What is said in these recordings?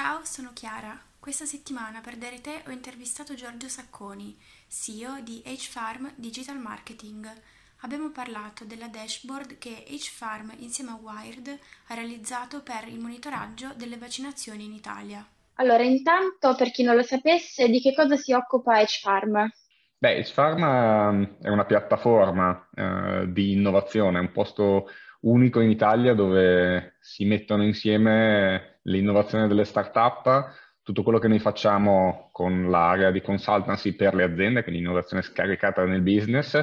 Ciao, sono Chiara. Questa settimana per Derete ho intervistato Giorgio Sacconi, CEO di H-Farm Digital Marketing. Abbiamo parlato della dashboard che H-Farm insieme a Wired ha realizzato per il monitoraggio delle vaccinazioni in Italia. Allora, intanto per chi non lo sapesse, di che cosa si occupa H-Farm? Beh, H-Farm ehm, è una piattaforma eh, di innovazione, è un posto unico in Italia dove si mettono insieme l'innovazione delle start-up, tutto quello che noi facciamo con l'area di consultancy per le aziende, quindi innovazione scaricata nel business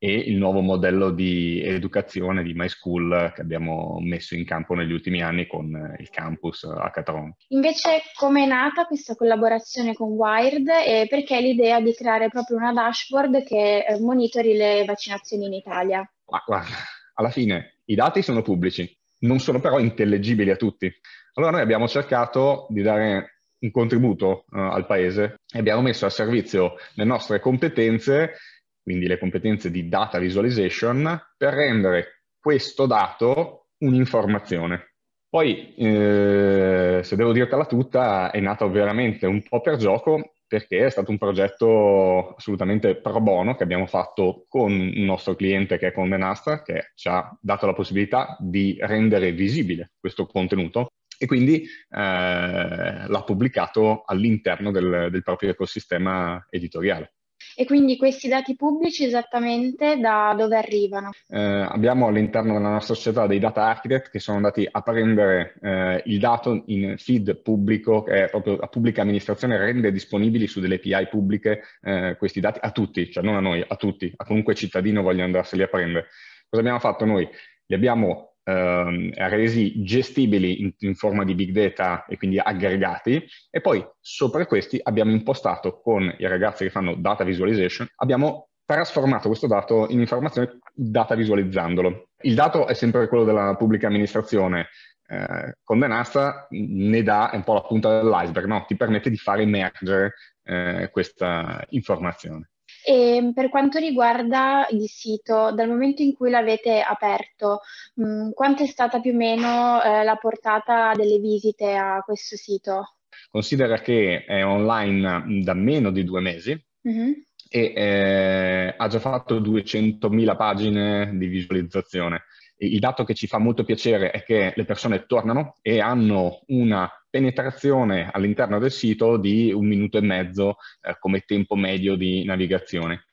e il nuovo modello di educazione di MySchool che abbiamo messo in campo negli ultimi anni con il campus Hackathon. Invece come è nata questa collaborazione con Wired e perché l'idea di creare proprio una dashboard che eh, monitori le vaccinazioni in Italia? Ah, guarda, alla fine i dati sono pubblici, non sono però intellegibili a tutti. Allora noi abbiamo cercato di dare un contributo uh, al paese e abbiamo messo a servizio le nostre competenze, quindi le competenze di data visualization, per rendere questo dato un'informazione. Poi, eh, se devo dirtela tutta, è nata veramente un po' per gioco perché è stato un progetto assolutamente pro bono che abbiamo fatto con il nostro cliente che è Condenasta, che ci ha dato la possibilità di rendere visibile questo contenuto e quindi eh, l'ha pubblicato all'interno del, del proprio ecosistema editoriale. E quindi questi dati pubblici esattamente da dove arrivano? Eh, abbiamo all'interno della nostra società dei data architect che sono andati a prendere eh, il dato in feed pubblico che è proprio la pubblica amministrazione rende disponibili su delle API pubbliche eh, questi dati a tutti, cioè non a noi, a tutti, a qualunque cittadino voglia andarseli a prendere. Cosa abbiamo fatto noi? Li abbiamo ehm, resi gestibili in, in, forma di big data e quindi aggregati e poi sopra questi abbiamo impostato con i ragazzi che fanno data visualization, abbiamo trasformato questo dato in informazione data visualizzandolo. Il dato è sempre quello della pubblica amministrazione, eh, con Denasta ne dà un po' la punta dell'iceberg, no? ti permette di far emergere eh, questa informazione. E ehm, per quanto riguarda il sito, dal momento in cui l'avete aperto, mh, mm, quanto è stata più o meno eh, la portata delle visite a questo sito? Considera che è online mm, da meno di due mesi mm-hmm. e eh, ha già fatto 200.000 pagine di visualizzazione. Il dato che ci fa molto piacere è che le persone tornano e hanno una penetrazione all'interno del sito di un minuto e mezzo eh, come tempo medio di navigazione.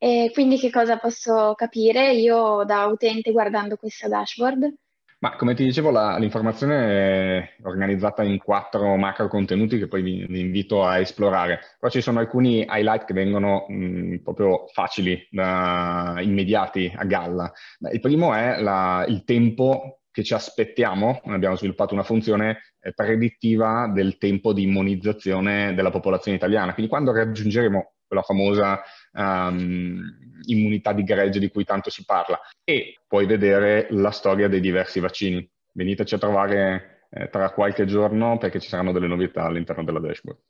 E quindi che cosa posso capire io da utente guardando questa dashboard? Ma come ti dicevo, la, l'informazione è organizzata in quattro macro contenuti che poi vi, vi, invito a esplorare. Però ci sono alcuni highlight che vengono mh, mm, proprio facili, da, immediati, a galla. Il primo è la, il tempo che ci aspettiamo, abbiamo sviluppato una funzione eh, predittiva del tempo di immunizzazione della popolazione italiana. Quindi quando raggiungeremo quella famosa um, immunità di gregge di cui tanto si parla e puoi vedere la storia dei diversi vaccini. Veniteci a trovare eh, tra qualche giorno perché ci saranno delle novità all'interno della dashboard.